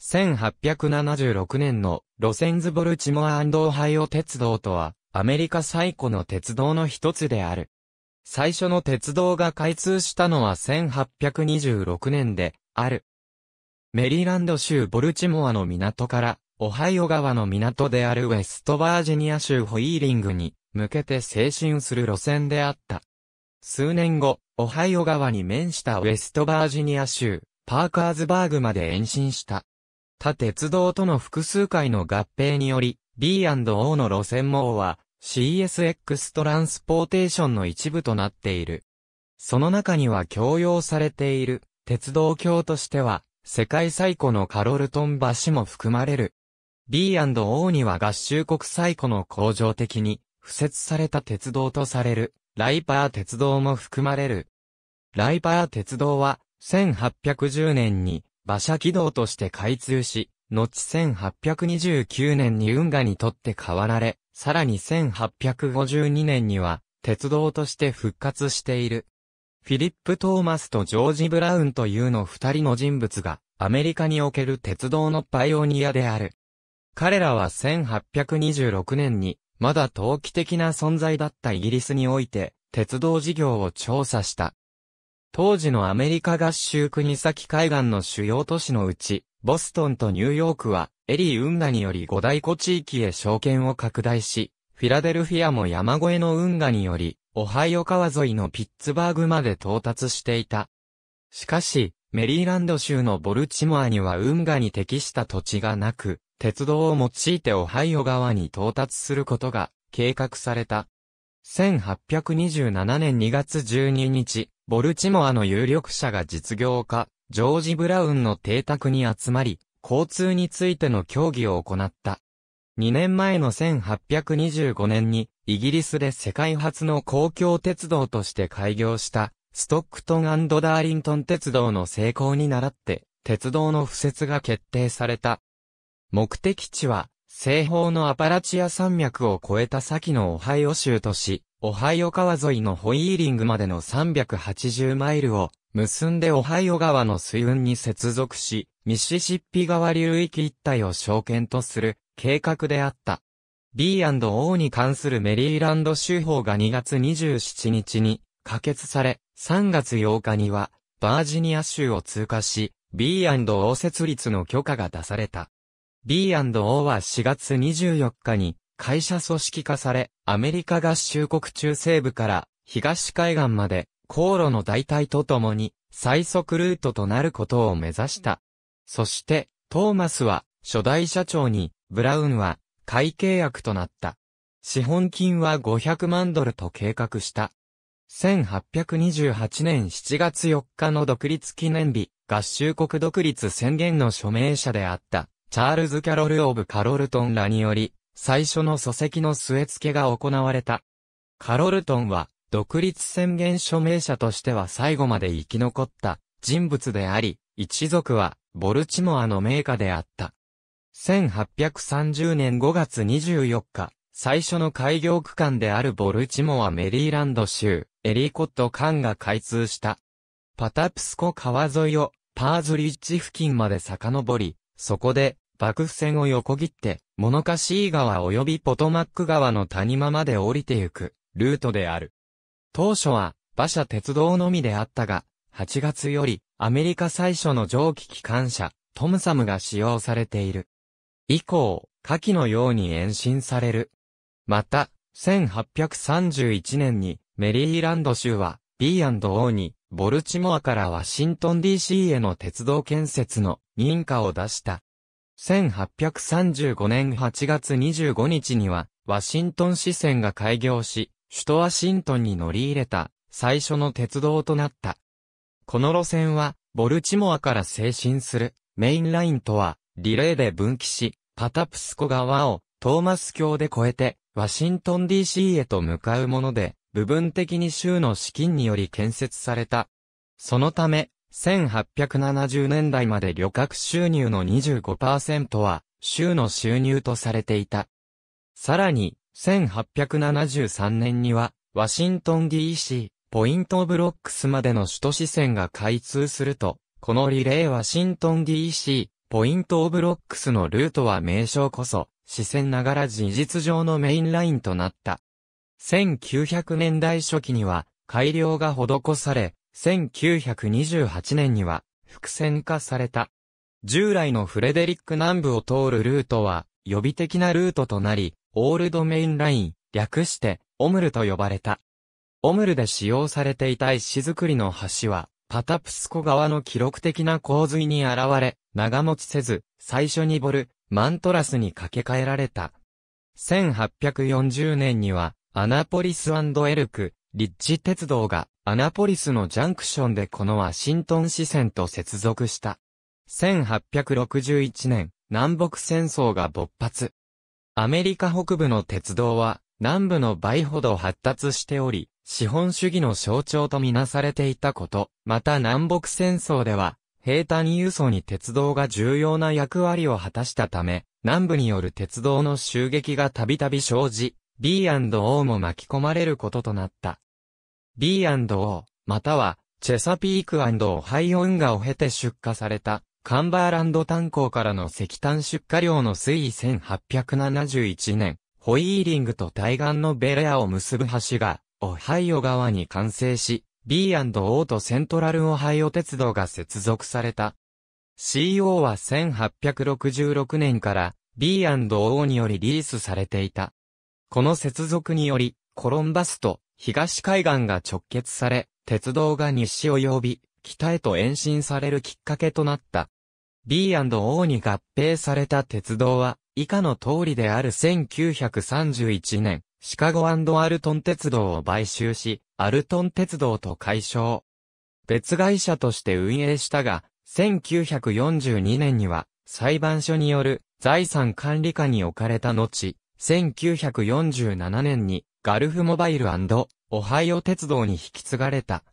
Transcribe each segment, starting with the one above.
1876年のロセンズボルチモアオハイオ鉄道とは、アメリカ最古の鉄道の一つである。最初の鉄道が開通したのは1826年で、ある。メリーランド州ボルチモアの港から、オハイオ川の港であるウェストバージニア州ホイーリングに向けて精進する路線であった。数年後、オハイオ川に面したウェストバージニア州、パーカーズバーグまで延伸した。他鉄道との複数回の合併により、B&O の路線網は CSX トランスポーテーションの一部となっている。その中には強要されている鉄道橋としては世界最古のカロルトン橋も含まれる。B&O には合衆国最古の工場的に付設された鉄道とされるライパー鉄道も含まれる。ライパー鉄道は1810年に馬車軌道として開通し、後1829年に運河にとって変わられ、さらに1852年には、鉄道として復活している。フィリップ・トーマスとジョージ・ブラウンというの二人の人物が、アメリカにおける鉄道のパイオニアである。彼らは1826年に、まだ陶器的な存在だったイギリスにおいて、鉄道事業を調査した。当時のアメリカ合衆国先海岸の主要都市のうち、ボストンとニューヨークは、エリー運河により五大湖地域へ証券を拡大し、フィラデルフィアも山越えの運河により、オハイオ川沿いのピッツバーグまで到達していた。しかし、メリーランド州のボルチモアには運河に適した土地がなく、鉄道を用いてオハイオ川に到達することが計画された。1827年2月12日、ボルチモアの有力者が実業家、ジョージ・ブラウンの邸宅に集まり、交通についての協議を行った。2年前の1825年に、イギリスで世界初の公共鉄道として開業した、ストックトンダーリントン鉄道の成功に倣って、鉄道の敷設が決定された。目的地は、西方のアパラチア山脈を越えた先のオハイオ州とし、オハイオ川沿いのホイーリングまでの380マイルを結んでオハイオ川の水運に接続し、ミシシッピ川流域一帯を証券とする計画であった。B&O に関するメリーランド州法が2月27日に可決され、3月8日にはバージニア州を通過し、B&O 設立の許可が出された。B&O は4月24日に会社組織化され、アメリカ合衆国中西部から東海岸まで航路の代替とともに最速ルートとなることを目指した。そして、トーマスは初代社長に、ブラウンは会契約となった。資本金は500万ドルと計画した。1828年7月4日の独立記念日、合衆国独立宣言の署名者であった、チャールズ・キャロル・オブ・カロルトンらにより、最初の礎石の据え付けが行われた。カロルトンは、独立宣言署名者としては最後まで生き残った人物であり、一族は、ボルチモアの名家であった。1830年5月24日、最初の開業区間であるボルチモアメリーランド州、エリコット間が開通した。パタプスコ川沿いをパーズリッジ付近まで遡り、そこで、幕府船を横切って、モノカシー川及びポトマック川の谷間まで降りてゆく、ルートである。当初は、馬車鉄道のみであったが、8月より、アメリカ最初の蒸気機関車、トムサムが使用されている。以降、下記のように延伸される。また、1831年に、メリーランド州は、B&O に、ボルチモアからワシントン DC への鉄道建設の認可を出した。1835年8月25日には、ワシントン支線が開業し、首都ワシントンに乗り入れた、最初の鉄道となった。この路線は、ボルチモアから精神する、メインラインとは、リレーで分岐し、パタプスコ川を、トーマス橋で越えて、ワシントン DC へと向かうもので、部分的に州の資金により建設された。そのため、1870年代まで旅客収入の25%は、州の収入とされていた。さらに、1873年には、ワシントン DC、ポイントブロックスまでの首都支線が開通すると、このリレーワシントン DC、ポイントオブロックスのルートは名称こそ、視線ながら事実上のメインラインとなった。1900年代初期には、改良が施され、1928年には伏線化された。従来のフレデリック南部を通るルートは予備的なルートとなり、オールドメインライン、略してオムルと呼ばれた。オムルで使用されていた石造りの橋は、パタプスコ川の記録的な洪水に現れ、長持ちせず、最初にボル、マントラスに架け替えられた。1840年には、アナポリスエルク、リッチ鉄道がアナポリスのジャンクションでこのワシントン支線と接続した。1861年、南北戦争が勃発。アメリカ北部の鉄道は南部の倍ほど発達しており、資本主義の象徴とみなされていたこと、また南北戦争では、平坦輸送に鉄道が重要な役割を果たしたため、南部による鉄道の襲撃がたびたび生じ、B&O も巻き込まれることとなった。B&O、または、チェサピークオハイオ運河を経て出荷された、カンバーランド炭鉱からの石炭出荷量の推移1871年、ホイーリングと対岸のベレアを結ぶ橋が、オハイオ川に完成し、B&O とセントラルオハイオ鉄道が接続された。CO は1866年から B&O によりリースされていた。この接続により、コロンバスと東海岸が直結され、鉄道が西及び、北へと延伸されるきっかけとなった。B&O に合併された鉄道は、以下の通りである1931年、シカゴアルトン鉄道を買収し、アルトン鉄道と解消。別会社として運営したが、1942年には、裁判所による財産管理下に置かれた後、1947年にガルフモバイルオハイオ鉄道に引き継がれた。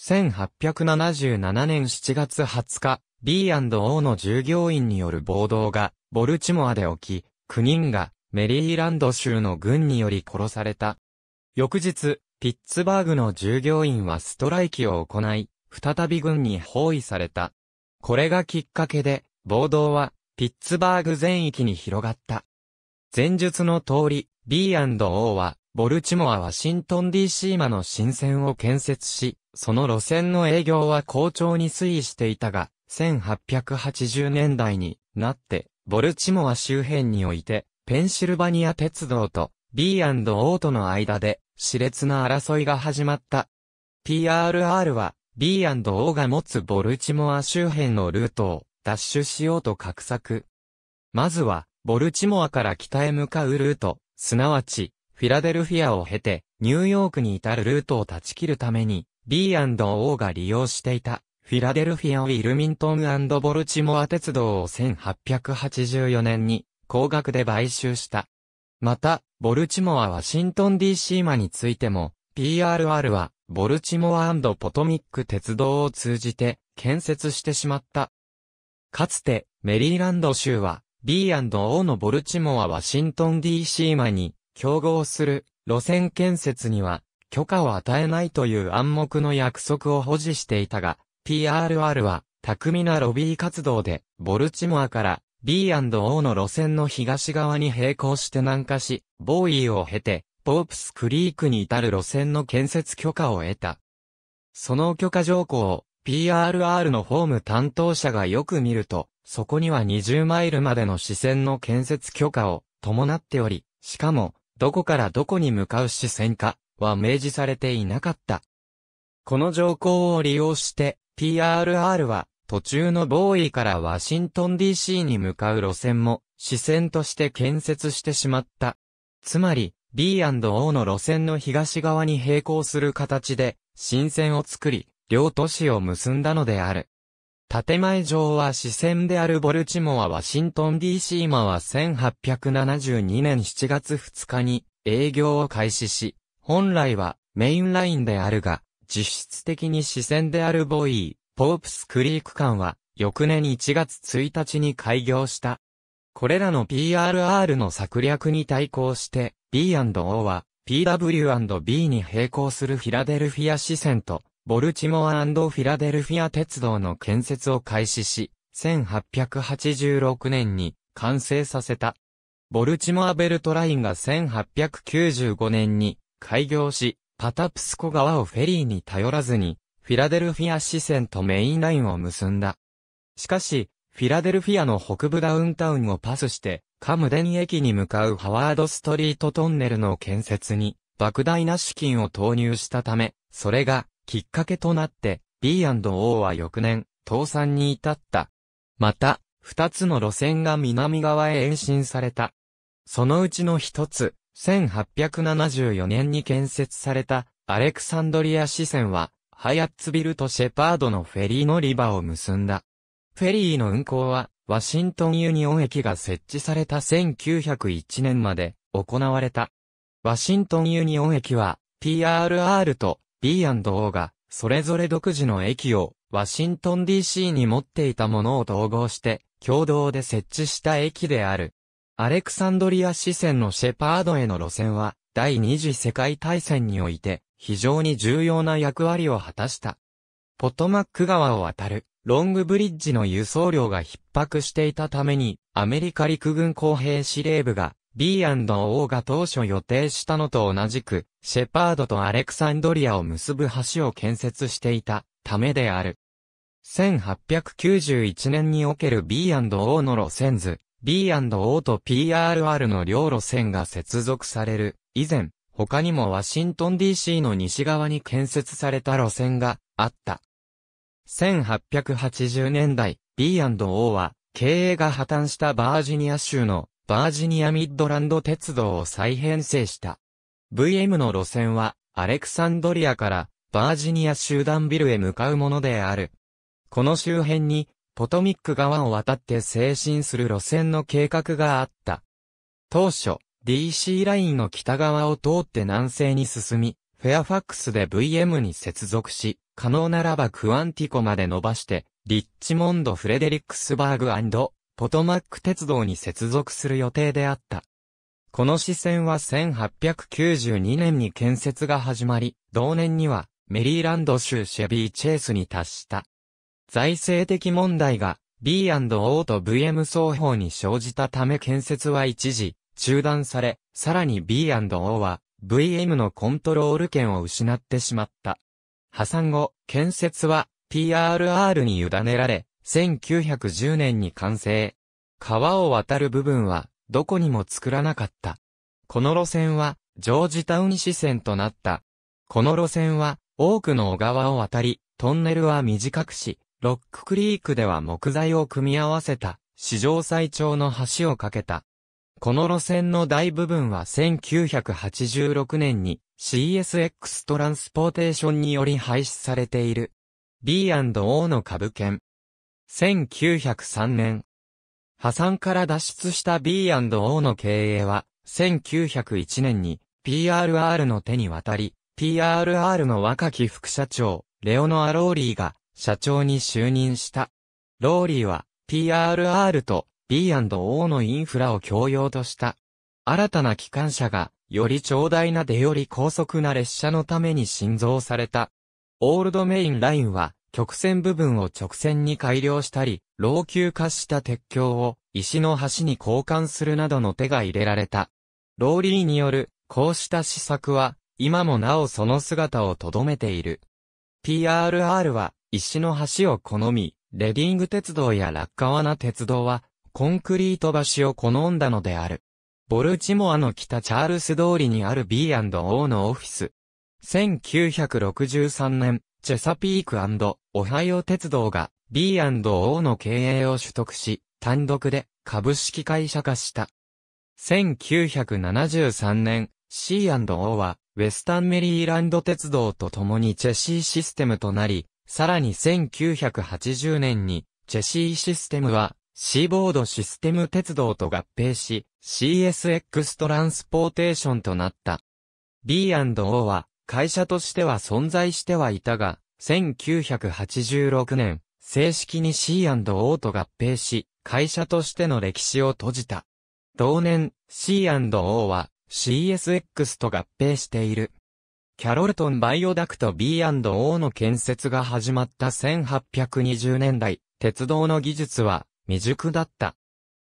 1877年7月20日、B&O の従業員による暴動がボルチモアで起き、9人がメリーランド州の軍により殺された。翌日、ピッツバーグの従業員はストライキを行い、再び軍に包囲された。これがきっかけで、暴動は、ピッツバーグ全域に広がった。前述の通り、B&O は、ボルチモア・ワシントン DC 間の新線を建設し、その路線の営業は好調に推移していたが、1880年代になって、ボルチモア周辺において、ペンシルバニア鉄道と B&O との間で、熾烈な争いが始まった。PRR は、B&O が持つボルチモア周辺のルートをシュしようと画策。まずは、ボルチモアから北へ向かうルート、すなわち、フィラデルフィアを経て、ニューヨークに至るルートを断ち切るために、B&O が利用していた、フィラデルフィア・ウィルミントンボルチモア鉄道を1884年に、高額で買収した。また、ボルチモア・ワシントン DC マについても、PRR は、ボルチモアポトミック鉄道を通じて、建設してしまった。かつて、メリーランド州は、B&O のボルチモア・ワシントン DC マに競合する路線建設には許可を与えないという暗黙の約束を保持していたが、PRR は巧みなロビー活動でボルチモアから B&O の路線の東側に並行して南下し、ボーイを経て、ポープスクリークに至る路線の建設許可を得た。その許可条項を PRR のホーム担当者がよく見ると、そこには20マイルまでの支線の建設許可を伴っており、しかも、どこからどこに向かう支線かは明示されていなかった。この条項を利用して、PRR は途中のボーイからワシントン DC に向かう路線も支線として建設してしまった。つまり、B&O の路線の東側に並行する形で、新線を作り、両都市を結んだのである。建前上は視線であるボルチモア・ワシントン DC マは1872年7月2日に営業を開始し、本来はメインラインであるが、実質的に視線であるボイー、ポープスクリーク間は、翌年1月1日に開業した。これらの PRR の策略に対抗して、B&O は PW&B に並行するフィラデルフィア支線とボルチモアフィラデルフィア鉄道の建設を開始し、1886年に完成させた。ボルチモアベルトラインが1895年に開業し、パタプスコ川をフェリーに頼らずに、フィラデルフィア支線とメインラインを結んだ。しかし、フィラデルフィアの北部ダウンタウンをパスして、カムデン駅に向かうハワードストリートトンネルの建設に、莫大な資金を投入したため、それがきっかけとなって、B&O は翌年、倒産に至った。また、二つの路線が南側へ延伸された。そのうちの一つ、1874年に建設された、アレクサンドリア支線は、ハヤッツビルとシェパードのフェリー乗り場を結んだ。フェリーの運行は、ワシントンユニオン駅が設置された1901年まで行われた。ワシントンユニオン駅は、PRR と B&O が、それぞれ独自の駅を、ワシントン DC に持っていたものを統合して、共同で設置した駅である。アレクサンドリア支線のシェパードへの路線は、第二次世界大戦において、非常に重要な役割を果たした。ポトマック川を渡る、ロングブリッジの輸送量が逼迫していたために、アメリカ陸軍工兵司令部が、B&O が当初予定したのと同じく、シェパードとアレクサンドリアを結ぶ橋を建設していたためである。1891年における B&O の路線図、B&O と PRR の両路線が接続される。以前、他にもワシントン DC の西側に建設された路線があった。1880年代、B&O は、経営が破綻したバージニア州のバージニアミッドランド鉄道を再編成した。VM の路線は、アレクサンドリアからバージニア集団ビルへ向かうものである。この周辺に、ポトミック川を渡って精進する路線の計画があった。当初、DC ラインの北側を通って南西に進み、フェアファックスで VM に接続し、可能ならばクアンティコまで伸ばして、リッチモンド・フレデリックスバーグポトマック鉄道に接続する予定であった。この支線は1892年に建設が始まり、同年にはメリーランド州シェビーチェイスに達した。財政的問題が B&O と VM 双方に生じたため建設は一時中断され、さらに B&O は VM のコントロール権を失ってしまった。破産後、建設は PRR に委ねられ、1910年に完成。川を渡る部分は、どこにも作らなかった。この路線は、ジョージタウン支線となった。この路線は、多くの小川を渡り、トンネルは短くし、ロッククリークでは木材を組み合わせた、史上最長の橋を架けた。この路線の大部分は1986年に CSX トランスポーテーションにより廃止されている。B&O の株券、1903年。破産から脱出した B&O の経営は、1901年に PRR の手に渡り、PRR の若き副社長、レオノア・ローリーが社長に就任した。ローリーは PRR と B&O のインフラを共用とした。新たな機関車が、より長大なでより高速な列車のために新造された。オールドメインラインは、曲線部分を直線に改良したり、老朽化した鉄橋を石の橋に交換するなどの手が入れられた。ローリーによる、こうした施策は、今もなおその姿を留めている。PRR は、石の橋を好み、レディング鉄道や落下罠鉄道は、コンクリート橋を好んだのである。ボルチモアの北チャールス通りにある B&O のオフィス。1963年、チェサピークオハイオ鉄道が B&O の経営を取得し、単独で株式会社化した。1973年、C&O は、ウェスタンメリーランド鉄道と共にチェシーシステムとなり、さらに1980年に、チェシーシステムは、シーボードシステム鉄道と合併し、CSX トランスポーテーションとなった。B&O は、会社としては存在してはいたが、1986年、正式に C&O と合併し、会社としての歴史を閉じた。同年、C&O は CSX と合併している。キャロルトンバイオダクト B&O の建設が始まった1820年代、鉄道の技術は未熟だった。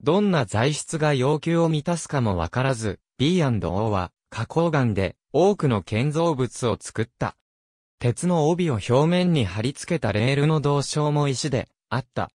どんな材質が要求を満たすかもわからず、B&O は花崗岩で多くの建造物を作った。鉄の帯を表面に貼り付けたレールの同床も石であった。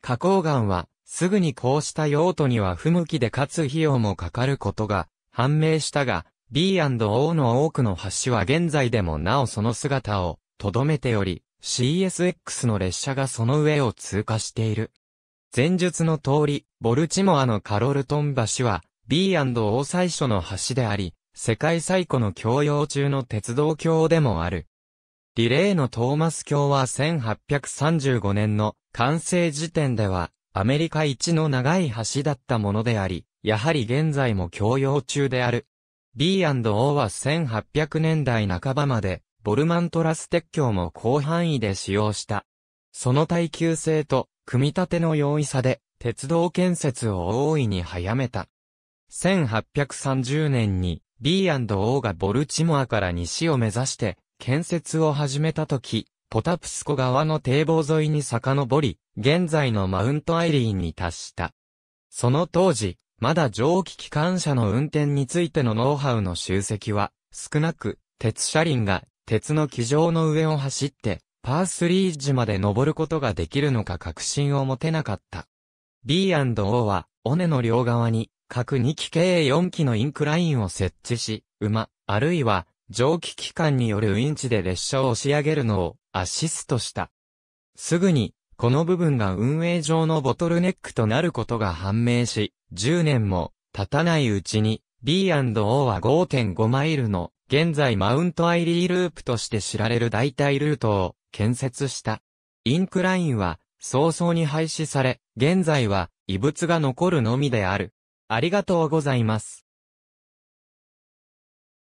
花崗岩はすぐにこうした用途には不向きでかつ費用もかかることが判明したが、B&O の多くの橋は現在でもなおその姿を留めており、CSX の列車がその上を通過している。前述の通り、ボルチモアのカロルトン橋は B&O 最初の橋であり、世界最古の教養中の鉄道橋でもある。リレーのトーマス橋は1835年の完成時点ではアメリカ一の長い橋だったものであり、やはり現在も教養中である。B&O は1800年代半ばまでボルマントラス鉄橋も広範囲で使用した。その耐久性と組み立ての容易さで鉄道建設を大いに早めた。1830年に B&O がボルチモアから西を目指して、建設を始めた時、ポタプスコ川の堤防沿いに遡り、現在のマウントアイリーンに達した。その当時、まだ蒸気機関車の運転についてのノウハウの集積は少なく、鉄車輪が鉄の機上の上を走ってパースリージまで登ることができるのか確信を持てなかった。B&O は、尾根の両側に各2機計4機のインクラインを設置し、馬、あるいは蒸気機関によるウインチで列車を押し上げるのをアシストした。すぐに、この部分が運営上のボトルネックとなることが判明し、10年も経たないうちに B&O は5.5マイルの現在マウントアイリーループとして知られる代替ルートを建設した。インクラインは早々に廃止され、現在は異物が残るのみである。ありがとうございます。